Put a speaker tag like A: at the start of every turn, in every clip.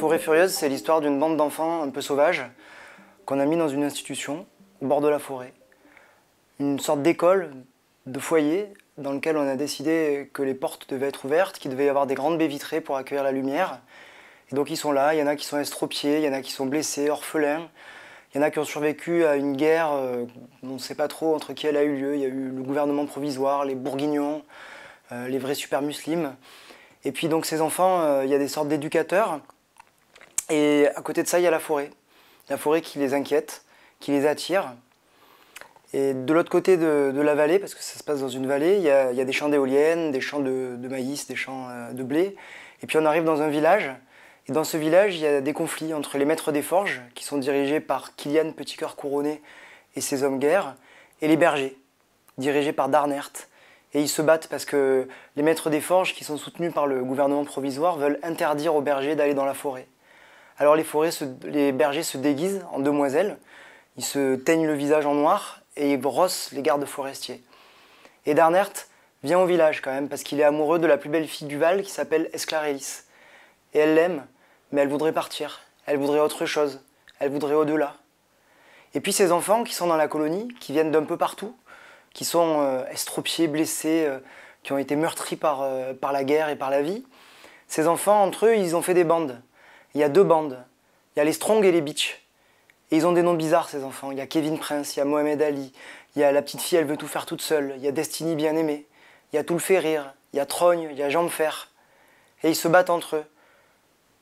A: Forêt Furieuse, c'est l'histoire d'une bande d'enfants un peu sauvages qu'on a mis dans une institution au bord de la forêt. Une sorte d'école, de foyer, dans lequel on a décidé que les portes devaient être ouvertes, qu'il devait y avoir des grandes baies vitrées pour accueillir la lumière. Et donc ils sont là, il y en a qui sont estropiés, il y en a qui sont blessés, orphelins, il y en a qui ont survécu à une guerre, euh, on ne sait pas trop entre qui elle a eu lieu, il y a eu le gouvernement provisoire, les bourguignons, euh, les vrais super muslims. Et puis donc ces enfants, euh, il y a des sortes d'éducateurs et à côté de ça, il y a la forêt. La forêt qui les inquiète, qui les attire. Et de l'autre côté de, la vallée, parce que ça se passe dans une vallée, il y a, des champs d'éoliennes, des champs de, maïs, des champs euh, de blé. Et puis on arrive dans un village. Et dans ce village, il y a des conflits entre les maîtres des forges, qui sont dirigés par Kilian Cœur Couronné et ses hommes guerres, et les bergers, dirigés par Darnert. Et ils se battent parce que les maîtres des forges, qui sont soutenus par le gouvernement provisoire, veulent interdire aux bergers d'aller dans la forêt. Alors les, forêts les bergers se déguisent en demoiselles, ils se teignent le visage en noir et ils brossent les gardes forestiers. Et Darnert vient au village quand même parce qu'il est amoureux de la plus belle fille du Val qui s'appelle Esclarelis. Et elle l'aime, mais elle voudrait partir, elle voudrait autre chose, elle voudrait au-delà. Et puis ces enfants qui sont dans la colonie, qui viennent d'un peu partout, qui sont euh, estropiés, blessés, euh, qui ont été meurtris par, euh, par la guerre et par la vie, ces enfants, entre eux, ils ont fait des bandes il y a deux bandes. Il y a les Strong et les Bitch. Et ils ont des noms bizarres, ces enfants. Il y a Kevin Prince, il y a Mohamed Ali, il y a la petite fille, elle veut tout faire toute seule, il y a Destiny bien-aimée, il y a tout le fait rire, il y a Trogne, il y a Jambes Fer. Et ils se battent entre eux.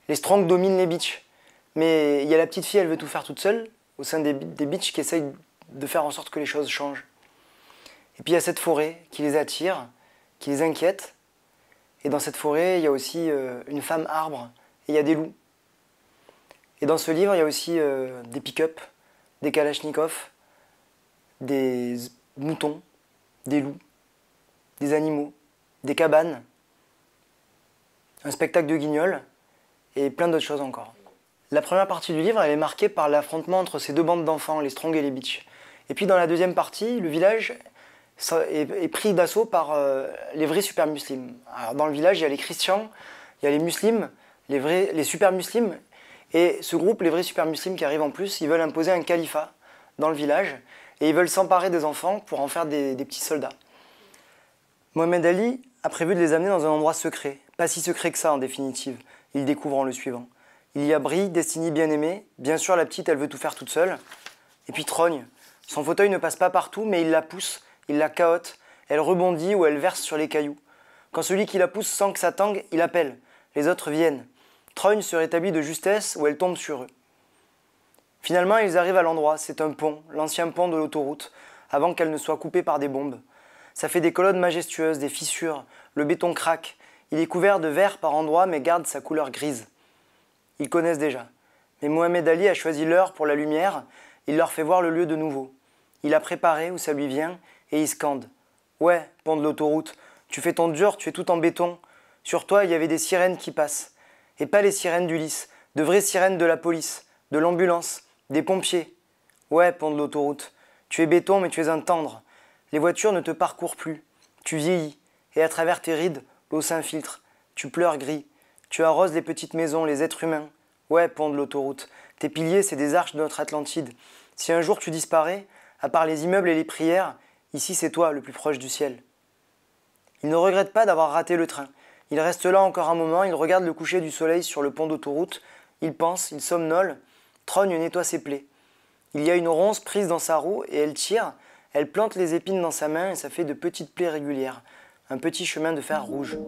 A: Les Strong dominent les Bitch. Mais il y a la petite fille, elle veut tout faire toute seule, au sein des, des qui essayent de faire en sorte que les choses changent. Et puis il y a cette forêt qui les attire, qui les inquiète. Et dans cette forêt, il y a aussi une femme arbre, et il y a des loups. Et dans ce livre, il y a aussi euh, des pick-up, des kalachnikovs, des moutons, des loups, des animaux, des cabanes, un spectacle de guignols et plein d'autres choses encore. La première partie du livre, elle est marquée par l'affrontement entre ces deux bandes d'enfants, les Strong et les Beach. Et puis dans la deuxième partie, le village est, pris d'assaut par euh, les vrais super muslims Alors dans le village, il y a les chrétiens, il y a les muslims, les, vrais, les super muslims et ce groupe, les vrais super musulmans, qui arrivent en plus, ils veulent imposer un califat dans le village et ils veulent s'emparer des enfants pour en faire des, petits soldats. Mohamed Ali a prévu de les amener dans un endroit secret, pas si secret que ça en définitive. Il découvre en le suivant. Il y a Brie, destinée bien-aimée. Bien sûr, la petite, elle veut tout faire toute seule. Et puis Trogne. Son fauteuil ne passe pas partout, mais il la pousse, il la cahote. Elle rebondit ou elle verse sur les cailloux. Quand celui qui la pousse sent que ça tangue, il appelle. Les autres viennent. Troyne se rétablit de justesse où elle tombe sur eux. Finalement, ils arrivent à l'endroit, c'est un pont, l'ancien pont de l'autoroute, avant qu'elle ne soit coupée par des bombes. Ça fait des colonnes majestueuses, des fissures, le béton craque, il est couvert de verre par endroits mais garde sa couleur grise. Ils connaissent déjà. Mais Mohamed Ali a choisi l'heure pour la lumière, il leur fait voir le lieu de nouveau. Il a préparé où ça lui vient et il scande. Ouais, pont de l'autoroute, tu fais ton dur, tu es tout en béton. Sur toi, il y avait des sirènes qui passent. Et pas les sirènes d'Ulysse, de vraies sirènes de la police, de l'ambulance, des pompiers. Ouais, pont de l'autoroute, tu es béton mais tu es un tendre. Les voitures ne te parcourent plus. Tu vieillis, et à travers tes rides, l'eau s'infiltre. Tu pleures gris, tu arroses les petites maisons, les êtres humains. Ouais, pont de l'autoroute, tes piliers, c'est des arches de notre Atlantide. Si un jour tu disparais, à part les immeubles et les prières, ici c'est toi le plus proche du ciel. Il ne regrette pas d'avoir raté le train. Il reste là encore un moment, il regarde le coucher du soleil sur le pont d'autoroute, il pense, il somnole, Trogne nettoie ses plaies. Il y a une ronce prise dans sa roue et elle tire, elle plante les épines dans sa main et ça fait de petites plaies régulières, un petit chemin de fer rouge.